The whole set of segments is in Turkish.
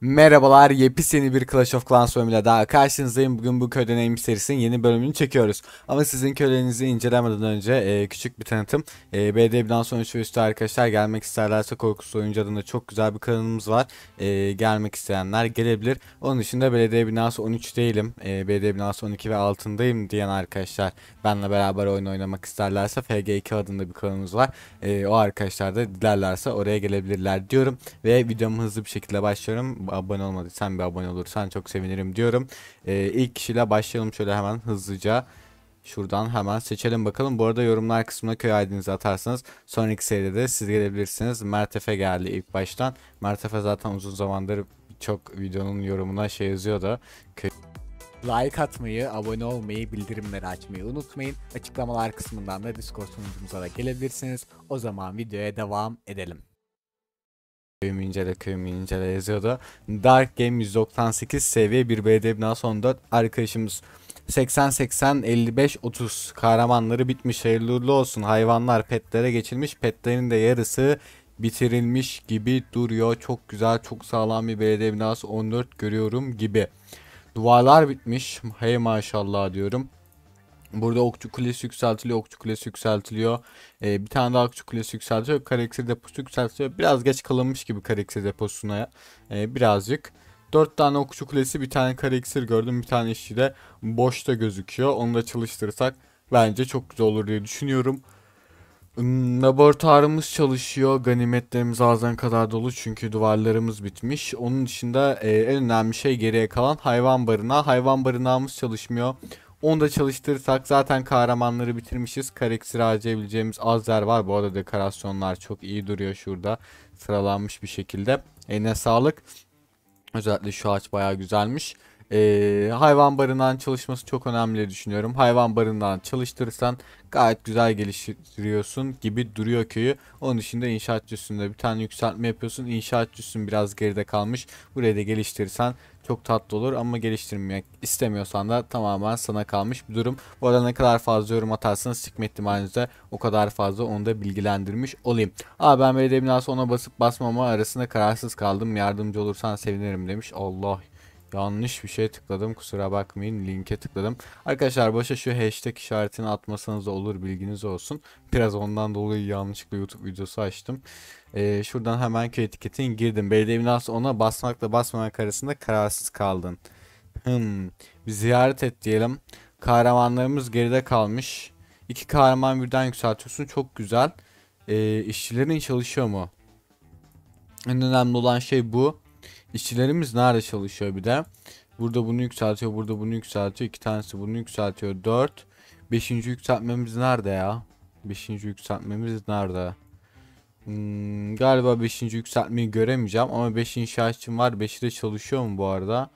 Merhabalar, yepyeni bir Clash of Clans bölümüyle daha karşınızdayım. Bugün bu köy deneyim serisinin yeni bölümünü çekiyoruz. Ama sizin köylerinizi incelemeden önce e, küçük bir tanıtım. E, BD Bilan Sonuç ve üstü arkadaşlar gelmek isterlerse Korkusu Oyuncu adında çok güzel bir kanalımız var. E, gelmek isteyenler gelebilir. Onun dışında belediye binası 13 değilim. E, belediye binası 12 ve altındayım diyen arkadaşlar benle beraber oyun oynamak isterlerse FG2 adında bir kanalımız var. E, o arkadaşlar da dilerlerse oraya gelebilirler diyorum. Ve videomu hızlı bir şekilde başlıyorum abone olmadı sen bir abone olursan çok sevinirim diyorum. Ee, ilk kişiyle başlayalım şöyle hemen hızlıca. Şuradan hemen seçelim bakalım. Bu arada yorumlar kısmına köy aydınızı atarsanız sonraki seride de siz gelebilirsiniz. Mertefe geldi ilk baştan. Mertefe zaten uzun zamandır çok videonun yorumuna şey yazıyordu. Köy Like atmayı, abone olmayı, bildirimleri açmayı unutmayın. Açıklamalar kısmından da Discord sunucumuza da gelebilirsiniz. O zaman videoya devam edelim. Köyümü incele, köyümü incele yazıyordu. Dark Game 198 seviye 1 BD bina son 4 arkadaşımız 80-80-55-30 kahramanları bitmiş hayırlı uğurlu olsun. Hayvanlar petlere geçilmiş petlerin de yarısı bitirilmiş gibi duruyor. Çok güzel çok sağlam bir belediye binası 14 görüyorum gibi. Duvarlar bitmiş hey maşallah diyorum. Burada okçu kulesi yükseltiliyor, okçu kulesi yükseltiliyor. Ee, bir tane daha okçu kulesi yükseltiliyor. Karakter deposu yükseltiliyor. Biraz geç kalınmış gibi karakter deposuna e, birazcık. 4 tane okçu kulesi, bir tane karakter gördüm. Bir tane işçi de boşta gözüküyor. Onu da çalıştırsak bence çok güzel olur diye düşünüyorum. Hmm, laboratuvarımız çalışıyor. Ganimetlerimiz ağzına kadar dolu çünkü duvarlarımız bitmiş. Onun dışında e, en önemli şey geriye kalan hayvan barınağı. Hayvan barınağımız çalışmıyor. Onu da çalıştırırsak zaten kahramanları bitirmişiz. Kareksir harcayabileceğimiz az yer var. Bu arada dekorasyonlar çok iyi duruyor şurada. Sıralanmış bir şekilde. Eline sağlık. Özellikle şu ağaç baya güzelmiş e, hayvan barınağın çalışması çok önemli düşünüyorum. Hayvan barınağını çalıştırırsan gayet güzel geliştiriyorsun gibi duruyor köyü. Onun dışında inşaat üstünde bir tane yükseltme yapıyorsun. İnşaatçısın biraz geride kalmış. Burayı da geliştirirsen çok tatlı olur ama geliştirmek istemiyorsan da tamamen sana kalmış bir durum. Bu arada ne kadar fazla yorum atarsanız çıkma ihtimalinizde o kadar fazla onu da bilgilendirmiş olayım. Abi ben belediye binası ona basıp basmama arasında kararsız kaldım. Yardımcı olursan sevinirim demiş. Allah Yanlış bir şey tıkladım kusura bakmayın linke tıkladım. Arkadaşlar başa şu hashtag işaretini atmasanız da olur bilginiz olsun. Biraz ondan dolayı yanlışlıkla YouTube videosu açtım. Ee, şuradan hemen köy etiketini girdim. Belediye binası ona basmakla basmamak arasında kararsız kaldın. Hmm. Bir ziyaret et diyelim. Kahramanlarımız geride kalmış. İki kahraman birden yükseltiyorsun. Çok güzel. Ee, işçilerin çalışıyor mu? En önemli olan şey bu. İşçilerimiz nerede çalışıyor bir de. Burada bunu yükseltiyor, burada bunu yükseltiyor. iki tanesi bunu yükseltiyor. dört, Beşinci yükseltmemiz nerede ya? Beşinci yükseltmemiz nerede? Hmm, galiba beşinci yükseltmeyi göremeyeceğim ama 5 inşaatçım var. 5'i de çalışıyor mu bu arada?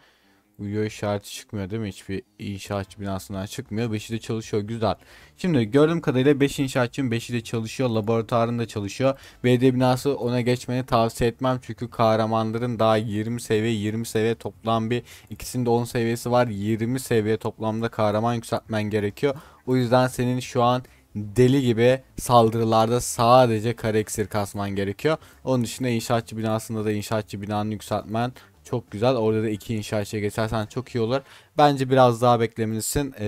uyuyor işareti çıkmıyor değil mi? Hiçbir inşaatçı binasından çıkmıyor. Beşi de çalışıyor güzel. Şimdi gördüğüm kadarıyla 5 inşaatçının 5'i de çalışıyor. Laboratuvarında çalışıyor. Belediye binası ona geçmeni tavsiye etmem. Çünkü kahramanların daha 20 seviye 20 seviye toplam bir ikisinde 10 seviyesi var. 20 seviye toplamda kahraman yükseltmen gerekiyor. O yüzden senin şu an deli gibi saldırılarda sadece kare eksir kasman gerekiyor. Onun dışında inşaatçı binasında da inşaatçı binanın yükseltmen çok güzel. Orada da iki inşaatçıya geçersen çok iyi olur. Bence biraz daha beklemelisin. Ee,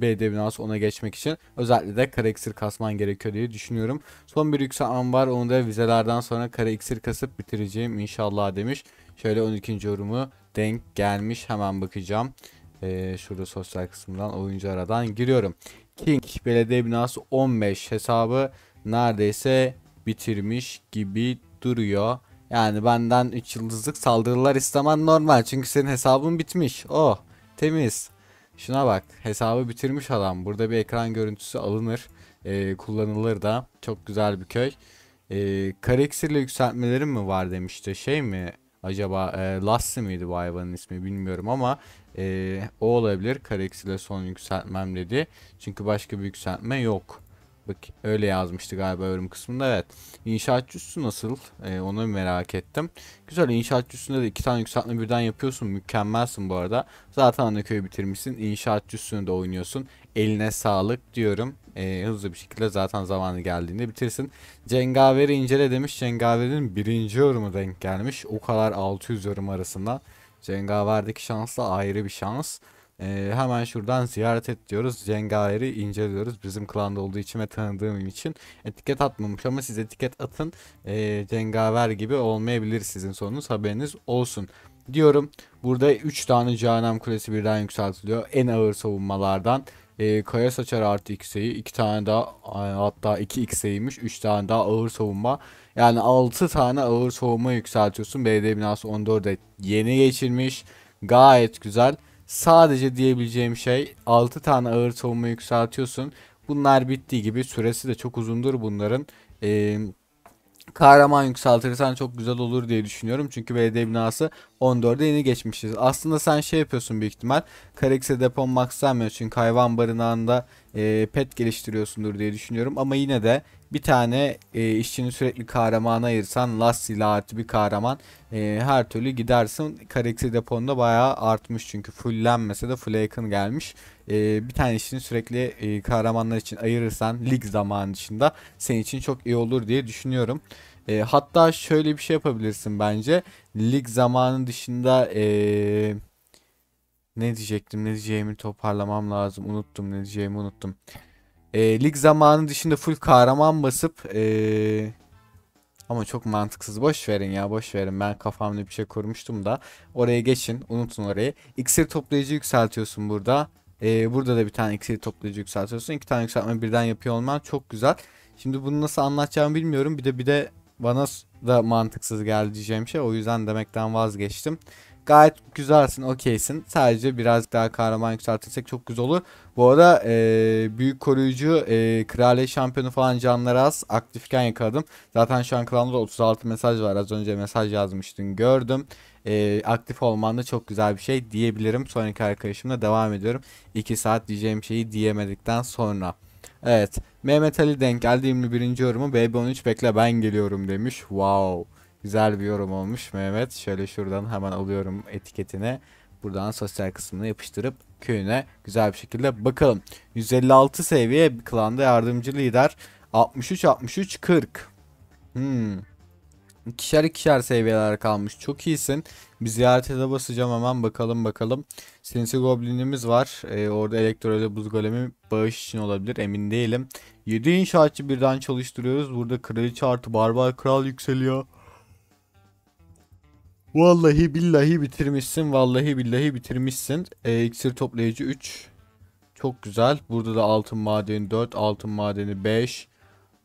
belediye binası ona geçmek için. Özellikle de kara iksir kasman gerekiyor diye düşünüyorum. Son bir yükselmem var. Onu da vizelerden sonra kara iksir kasıp bitireceğim inşallah demiş. Şöyle 12. yorumu denk gelmiş. Hemen bakacağım. Ee, şurada sosyal kısmından oyuncu aradan giriyorum. King belediye binası 15 hesabı neredeyse bitirmiş gibi duruyor. Yani benden 3 yıldızlık saldırılar istemen normal. Çünkü senin hesabın bitmiş. Oh temiz. Şuna bak hesabı bitirmiş adam. Burada bir ekran görüntüsü alınır. E, kullanılır da. Çok güzel bir köy. E, ee, Kareksir'le yükseltmelerim mi var demişti. Şey mi acaba e, Lassi miydi bu hayvanın ismi bilmiyorum ama e, o olabilir. Kareksir'le son yükseltmem dedi. Çünkü başka bir yükseltme yok. Bak öyle yazmıştı galiba yorum kısmında evet. İnşaatçısı nasıl? Ee, onu merak ettim. Güzel inşaatçısında da iki tane yükseltme birden yapıyorsun. Mükemmelsin bu arada. Zaten köyü bitirmişsin. İnşaatçısını da oynuyorsun. Eline sağlık diyorum. Ee, hızlı bir şekilde zaten zamanı geldiğinde bitirsin. Cengaveri incele demiş. Cengaver'in birinci yorumu denk gelmiş. O kadar 600 yorum arasında. Cengaver'deki şansla ayrı bir şans. E, hemen şuradan ziyaret et diyoruz. Cengaver'i inceliyoruz. Bizim klanda olduğu için ve tanıdığım için etiket atmamış ama siz etiket atın. E, Cengaver gibi olmayabilir sizin sonunuz Haberiniz olsun diyorum. Burada 3 tane Canem Kulesi birden yükseltiliyor. En ağır savunmalardan. E, Kaya Saçar artı X'eyi 2 tane daha e, hatta 2 X'eymiş 3 tane daha ağır savunma. Yani 6 tane ağır savunma yükseltiyorsun. Belediye binası 14'e yeni geçirmiş, Gayet güzel. Sadece diyebileceğim şey 6 tane ağır savunma yükseltiyorsun. Bunlar bittiği gibi süresi de çok uzundur bunların. Ee, kahraman yükseltirsen çok güzel olur diye düşünüyorum. Çünkü belediye binası 14'e yeni geçmişiz. Aslında sen şey yapıyorsun büyük ihtimal. Karekse depon maxlanmıyor çünkü hayvan barınağında e, pet geliştiriyorsundur diye düşünüyorum. Ama yine de bir tane e, işçini sürekli kahramana ayırsan last ile bir kahraman e, her türlü gidersin. Karakter deponda bayağı artmış çünkü fullenmese de full yakın gelmiş. E, bir tane işçini sürekli e, kahramanlar için ayırırsan lig zamanı dışında senin için çok iyi olur diye düşünüyorum. E, hatta şöyle bir şey yapabilirsin bence. Lig zamanı dışında eee ne diyecektim ne diyeceğimi toparlamam lazım. Unuttum ne diyeceğimi unuttum. E, lig zamanı dışında full kahraman basıp e, ama çok mantıksız. Boş verin ya boş verin. Ben kafamda bir şey kurmuştum da. Oraya geçin. Unutun orayı. İksir toplayıcı yükseltiyorsun burada. Ee, burada da bir tane iksir toplayıcı yükseltiyorsun. İki tane yükseltme birden yapıyor olman çok güzel. Şimdi bunu nasıl anlatacağımı bilmiyorum. Bir de bir de bana da mantıksız geldi diyeceğim şey. O yüzden demekten vazgeçtim. Gayet güzelsin, okeysin. Sadece biraz daha kahraman yükseltirsek çok güzel olur. Bu arada e, büyük koruyucu, e, kraliyet şampiyonu falan canları az aktifken yakaladım. Zaten şu an klanımda 36 mesaj var. Az önce mesaj yazmıştın gördüm. E, aktif olman da çok güzel bir şey diyebilirim. Sonraki arkadaşımla devam ediyorum. 2 saat diyeceğim şeyi diyemedikten sonra. Evet. Mehmet Ali denk geldi 21. yorumu. BB13 bekle ben geliyorum demiş. Wow. Güzel bir yorum olmuş Mehmet. Şöyle şuradan hemen alıyorum etiketine. Buradan sosyal kısmını yapıştırıp köyüne güzel bir şekilde bakalım. 156 seviye bir klanda yardımcı lider. 63 63 40. Hmm. İkişer ikişer seviyeler kalmış. Çok iyisin. Bir ziyarete de basacağım hemen bakalım bakalım. Sinsi Goblin'imiz var. Ee, orada elektrolü buz golemi bağış için olabilir emin değilim. 7 inşaatçı birden çalıştırıyoruz. Burada kraliçe artı barbar kral yükseliyor. Vallahi billahi bitirmişsin. Vallahi billahi bitirmişsin. E, toplayıcı 3. Çok güzel. Burada da altın madeni 4. Altın madeni 5.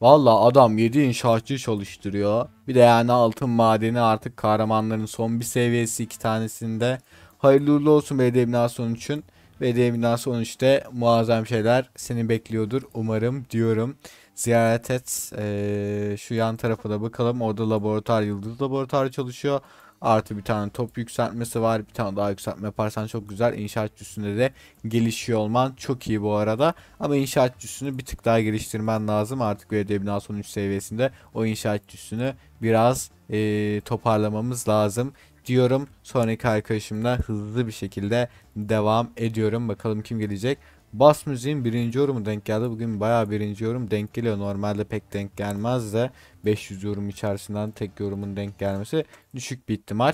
Valla adam 7 inşaatçı çalıştırıyor. Bir de yani altın madeni artık kahramanların son bir seviyesi iki tanesinde. Hayırlı uğurlu olsun Bedeminasyon için. Bedeminasyon işte muazzam şeyler seni bekliyordur umarım diyorum. Ziyaret et. Ee, şu yan tarafa da bakalım. Orada laboratuvar, yıldız laboratuvarı çalışıyor. Artı bir tane top yükseltmesi var. Bir tane daha yükseltme yaparsan çok güzel. İnşaat cüsünde de gelişiyor olman çok iyi bu arada. Ama inşaat cüsünü bir tık daha geliştirmen lazım. Artık belediye son 3 seviyesinde o inşaat cüsünü biraz e, toparlamamız lazım diyorum. Sonraki arkadaşımla hızlı bir şekilde devam ediyorum. Bakalım kim gelecek. Bas müziğin birinci yorumu denk geldi. Bugün baya birinci yorum denk geliyor. Normalde pek denk gelmez de 500 yorum içerisinden tek yorumun denk gelmesi düşük bir ihtimal.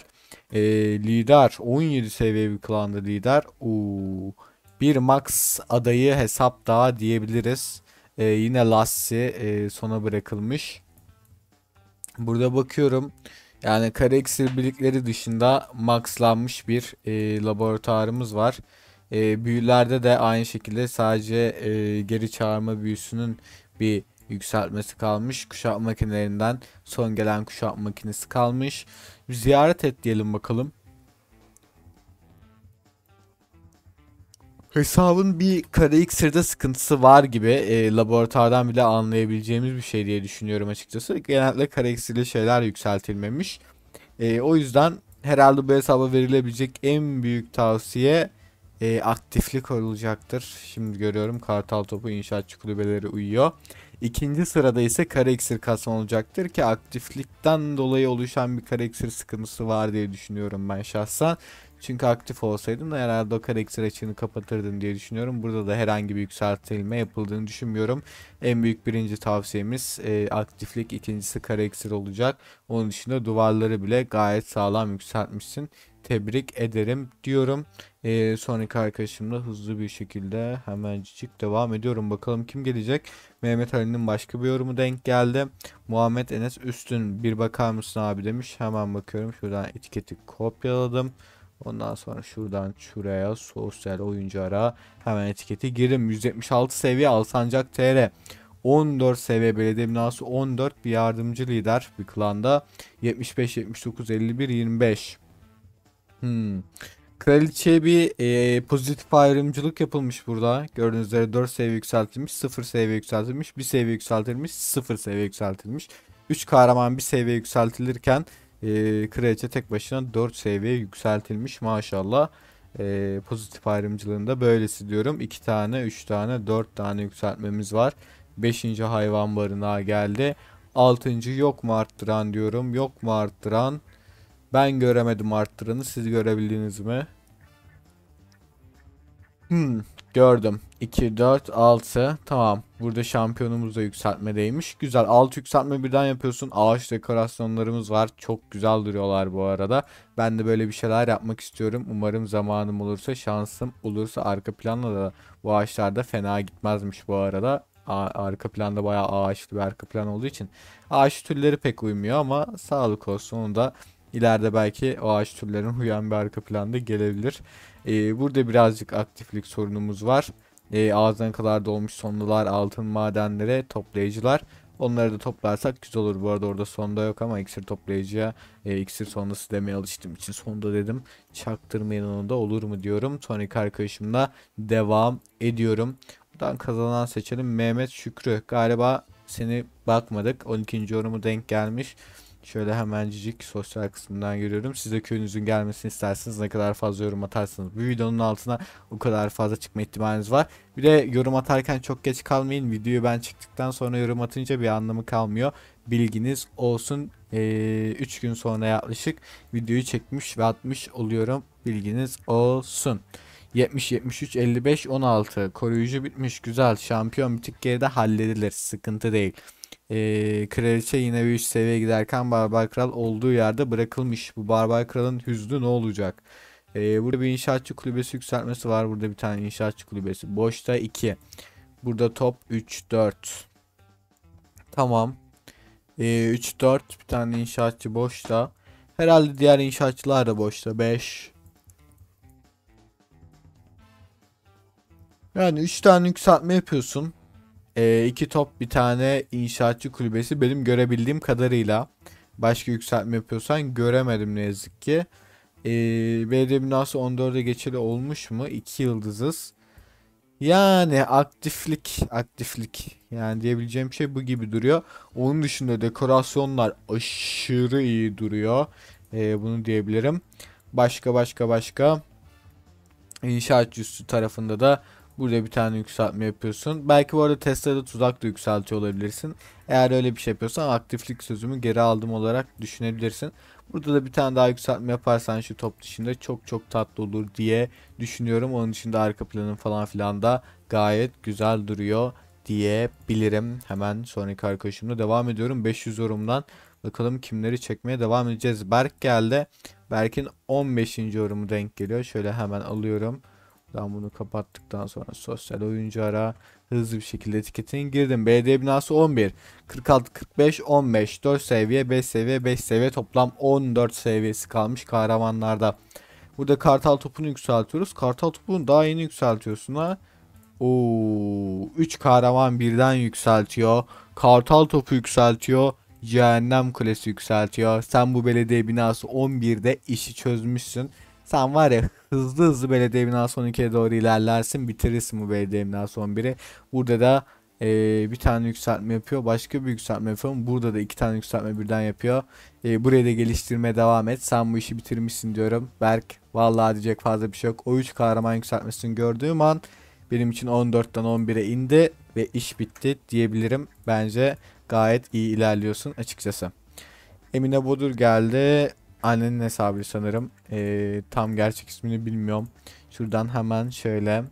Ee, lider 17 seviye bir klanda lider. Uuu. Bir max adayı hesap daha diyebiliriz. Ee, yine Lassi e, sona bırakılmış. Burada bakıyorum. Yani kareksil birlikleri dışında maxlanmış bir e, laboratuvarımız var. E, büyülerde de aynı şekilde sadece e, geri çağırma büyüsünün bir yükseltmesi kalmış. Kuşak makinelerinden son gelen kuşak makinesi kalmış. Bir ziyaret et diyelim bakalım. Hesabın bir kare iksirde sıkıntısı var gibi e, laboratuvardan bile anlayabileceğimiz bir şey diye düşünüyorum açıkçası. genelde kare iksirli şeyler yükseltilmemiş. E, o yüzden herhalde bu hesaba verilebilecek en büyük tavsiye e, aktiflik olacaktır. Şimdi görüyorum Kartal Topu inşaatçı kulübeleri uyuyor. İkinci sırada ise kare iksir kasma olacaktır ki aktiflikten dolayı oluşan bir kare iksir sıkıntısı var diye düşünüyorum ben şahsen. Çünkü aktif olsaydım, da herhalde o karakter açığını kapatırdın diye düşünüyorum. Burada da herhangi bir yükseltilme yapıldığını düşünmüyorum. En büyük birinci tavsiyemiz e, aktiflik, ikincisi karakter olacak. Onun dışında duvarları bile gayet sağlam yükseltmişsin. Tebrik ederim diyorum. E, sonraki arkadaşımla hızlı bir şekilde hemencik devam ediyorum. Bakalım kim gelecek? Mehmet Ali'nin başka bir yorumu denk geldi. Muhammed Enes Üstün bir bakar mısın abi demiş. Hemen bakıyorum. Şuradan etiketi kopyaladım. Ondan sonra şuradan şuraya sosyal oyunculara hemen etiketi girdim. 176 seviye Alsancak TR. 14 seviye belediye binası 14 bir yardımcı lider bir klanda 75 79 51 25 hmm. Kraliçeye bir e, pozitif ayrımcılık yapılmış burada. Gördüğünüz üzere 4 seviye yükseltilmiş, 0 seviye yükseltilmiş, 1 seviye yükseltilmiş, 0 seviye yükseltilmiş. 3 kahraman bir seviye yükseltilirken e, kraliçe tek başına 4 seviye yükseltilmiş maşallah. E, pozitif ayrımcılığında böylesi diyorum. 2 tane, 3 tane, 4 tane yükseltmemiz var. 5. hayvan barınağa geldi. 6. yok mu arttıran diyorum. Yok mu arttıran? Ben göremedim arttıranı. Siz görebildiniz mi? Hmm, Gördüm. 2, 4, 6. Tamam. Burada şampiyonumuz da yükseltmedeymiş. Güzel. 6 yükseltme birden yapıyorsun. Ağaç dekorasyonlarımız var. Çok güzel duruyorlar bu arada. Ben de böyle bir şeyler yapmak istiyorum. Umarım zamanım olursa, şansım olursa arka planla da bu ağaçlar da fena gitmezmiş bu arada. arka planda bayağı ağaçlı bir arka plan olduğu için. Ağaç türleri pek uymuyor ama sağlık olsun. Onu da İleride belki o ağaç türlerinin huyan bir arka planda gelebilir. Ee, burada birazcık aktiflik sorunumuz var. Ee, ağzına kadar dolmuş sonlular, altın madenlere, toplayıcılar. Onları da toplarsak güzel olur. Bu arada orada sonda yok ama iksir toplayıcıya e, iksir sonrası demeye alıştığım için sonda dedim. Çaktırmayın onu da olur mu diyorum. Sonraki arkadaşımla devam ediyorum. Buradan kazanan seçelim. Mehmet Şükrü. Galiba seni bakmadık. 12. yorumu denk gelmiş. Şöyle hemencik sosyal kısmından görüyorum. Siz de köyünüzün gelmesini istersiniz ne kadar fazla yorum atarsanız bu videonun altına o kadar fazla çıkma ihtimaliniz var. Bir de yorum atarken çok geç kalmayın. Videoyu ben çıktıktan sonra yorum atınca bir anlamı kalmıyor. Bilginiz olsun. 3 ee, gün sonra yaklaşık videoyu çekmiş ve atmış oluyorum. Bilginiz olsun. 70 73 55 16 koruyucu bitmiş güzel şampiyon bir tık geride halledilir sıkıntı değil e, kraliçe yine bir üst seviye giderken barbar kral olduğu yerde bırakılmış. Bu barbar kralın hüznü ne olacak? E, burada bir inşaatçı kulübesi yükseltmesi var. Burada bir tane inşaatçı kulübesi. Boşta 2. Burada top 3 4. Tamam. E, 3 4 bir tane inşaatçı boşta. Herhalde diğer inşaatçılar da boşta. 5 Yani 3 tane yükseltme yapıyorsun. E, iki top bir tane inşaatçı kulübesi benim görebildiğim kadarıyla. Başka yükseltme yapıyorsan göremedim ne yazık ki. E, ee, belediye binası 14'e geçeli olmuş mu? 2 yıldızız. Yani aktiflik, aktiflik yani diyebileceğim şey bu gibi duruyor. Onun dışında dekorasyonlar aşırı iyi duruyor. Ee, bunu diyebilirim. Başka başka başka inşaatçısı tarafında da burada bir tane yükseltme yapıyorsun. Belki bu arada Tesla'da tuzak da yükseltiyor olabilirsin. Eğer öyle bir şey yapıyorsan aktiflik sözümü geri aldım olarak düşünebilirsin. Burada da bir tane daha yükseltme yaparsan şu top dışında çok çok tatlı olur diye düşünüyorum. Onun için de arka planın falan filan da gayet güzel duruyor diyebilirim. Hemen sonraki arkadaşımla devam ediyorum. 500 yorumdan bakalım kimleri çekmeye devam edeceğiz. Berk geldi. Berk'in 15. yorumu denk geliyor. Şöyle hemen alıyorum. Ben bunu kapattıktan sonra sosyal oyuncu ara hızlı bir şekilde etiketini girdim. Belediye binası 11, 46, 45, 15, 4 seviye, 5 seviye, 5 seviye toplam 14 seviyesi kalmış kahramanlarda. Burada kartal topunu yükseltiyoruz. Kartal topunu daha yeni yükseltiyorsun ha. Oo, 3 kahraman birden yükseltiyor. Kartal topu yükseltiyor. Cehennem kulesi yükseltiyor. Sen bu belediye binası 11'de işi çözmüşsün. Sen var ya hızlı hızlı belediye binası 12'ye doğru ilerlersin bitirirsin bu belediye binası 11'i. Burada da e, bir tane yükseltme yapıyor. Başka bir yükseltme yapıyorum. Burada da iki tane yükseltme birden yapıyor. E, buraya da geliştirmeye devam et. Sen bu işi bitirmişsin diyorum. Berk vallahi diyecek fazla bir şey yok. O 3 kahraman yükseltmesini gördüğüm an benim için 14'ten 11'e indi ve iş bitti diyebilirim. Bence gayet iyi ilerliyorsun açıkçası. Emine Bodur geldi annenin hesabı sanırım. E, tam gerçek ismini bilmiyorum. Şuradan hemen şöyle.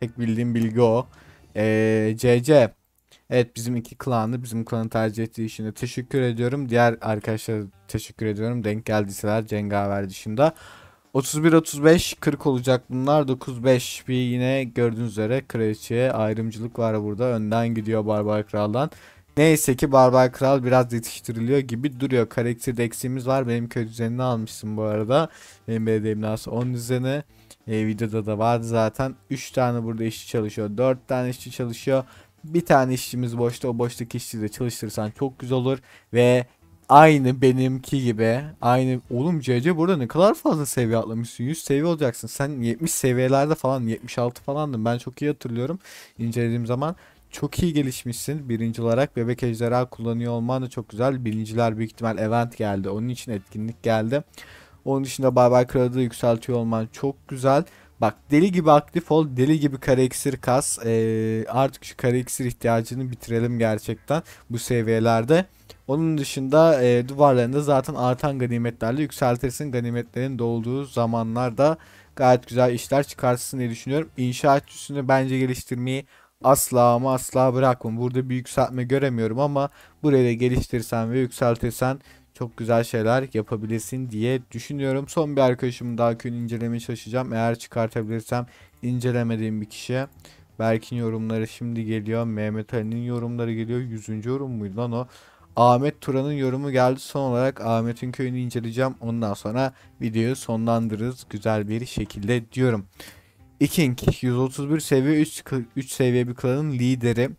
Tek bildiğim bilgi o. E, ee, CC. Evet bizim iki klanı bizim klanı tercih ettiği için teşekkür ediyorum. Diğer arkadaşlara teşekkür ediyorum. Denk geldiyseler cengaver dışında. 31-35 40 olacak bunlar. 9-5 bir yine gördüğünüz üzere kraliçeye ayrımcılık var burada. Önden gidiyor Barbar Kral'dan. Neyse ki Barbar Kral biraz yetiştiriliyor gibi duruyor. Karakter eksiğimiz var. Benim köy düzenini almıştım bu arada. Benim belediyemin nasıl 10 düzeni. E, videoda da vardı zaten. 3 tane burada işçi çalışıyor. 4 tane işçi çalışıyor. Bir tane işçimiz boşta. O boştaki işçiyi de çalıştırırsan çok güzel olur. Ve aynı benimki gibi. Aynı. Oğlum CC burada ne kadar fazla seviye atlamışsın. 100 seviye olacaksın. Sen 70 seviyelerde falan 76 falandın. Ben çok iyi hatırlıyorum. incelediğim zaman çok iyi gelişmişsin. Birinci olarak bebek ejderha kullanıyor olman da çok güzel. Birinciler büyük ihtimal event geldi. Onun için etkinlik geldi. Onun dışında Barbar Kralı'da yükseltiyor olman çok güzel. Bak deli gibi aktif ol. Deli gibi kara iksir kas. Ee, artık şu kara iksir ihtiyacını bitirelim gerçekten bu seviyelerde. Onun dışında e, duvarlarında zaten artan ganimetlerle yükseltirsin. Ganimetlerin dolduğu zamanlarda gayet güzel işler çıkartırsın diye düşünüyorum. İnşaatçısını bence geliştirmeyi asla ama asla bırakmam. Burada bir yükseltme göremiyorum ama buraya da geliştirsen ve yükseltirsen çok güzel şeyler yapabilirsin diye düşünüyorum. Son bir arkadaşımı daha köyünü incelemeye çalışacağım. Eğer çıkartabilirsem incelemediğim bir kişi. Berk'in yorumları şimdi geliyor. Mehmet Ali'nin yorumları geliyor. Yüzüncü yorum muydu lan o? Ahmet Turan'ın yorumu geldi. Son olarak Ahmet'in köyünü inceleyeceğim. Ondan sonra videoyu sonlandırırız güzel bir şekilde diyorum. Iking 131 seviye 3, 3 seviye bir klanın lideri.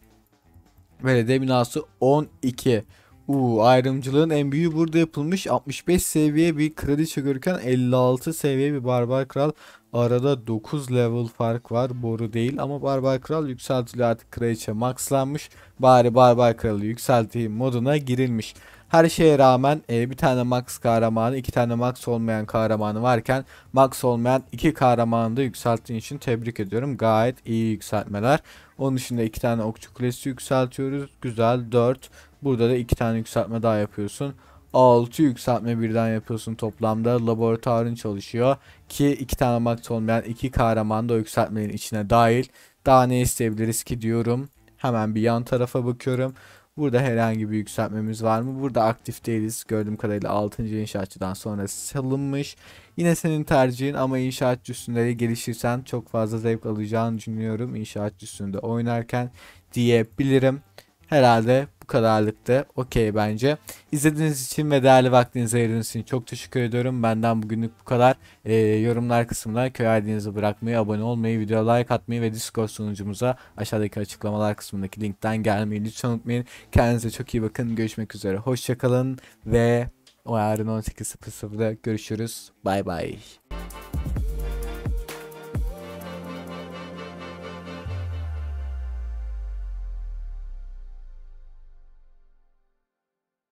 Belediye binası 12. Uuu ayrımcılığın en büyüğü burada yapılmış. 65 seviye bir kraliçe görürken 56 seviye bir barbar kral. Arada 9 level fark var. Boru değil ama barbar kral yükseltiliyor artık kraliçe maxlanmış. Bari barbar kralı yükselteyim moduna girilmiş. Her şeye rağmen e, bir tane max kahramanı, iki tane max olmayan kahramanı varken max olmayan iki kahramanı da yükselttiğin için tebrik ediyorum. Gayet iyi yükseltmeler. Onun dışında iki tane okçu kulesi yükseltiyoruz. Güzel 4. Burada da iki tane yükseltme daha yapıyorsun. 6 yükseltme birden yapıyorsun toplamda. Laboratuvarın çalışıyor. Ki iki tane max olmayan iki kahraman da yükseltmenin içine dahil. Daha ne isteyebiliriz ki diyorum. Hemen bir yan tarafa bakıyorum. Burada herhangi bir yükseltmemiz var mı? Burada aktif değiliz. Gördüğüm kadarıyla 6. inşaatçıdan sonra salınmış. Yine senin tercihin ama inşaatçı üstünde gelişirsen çok fazla zevk alacağını düşünüyorum. İnşaatçı üstünde oynarken diyebilirim. Herhalde bu kadarlıkta okey bence. İzlediğiniz için ve değerli vaktinizi ayırdığınız için çok teşekkür ediyorum. Benden bugünlük bu kadar. Ee, yorumlar kısmına köy ID'nizi bırakmayı, abone olmayı, videoya like atmayı ve Discord sunucumuza aşağıdaki açıklamalar kısmındaki linkten gelmeyi lütfen unutmayın. Kendinize çok iyi bakın. Görüşmek üzere. Hoşçakalın ve o yarın 18.00'da görüşürüz. Bay bay.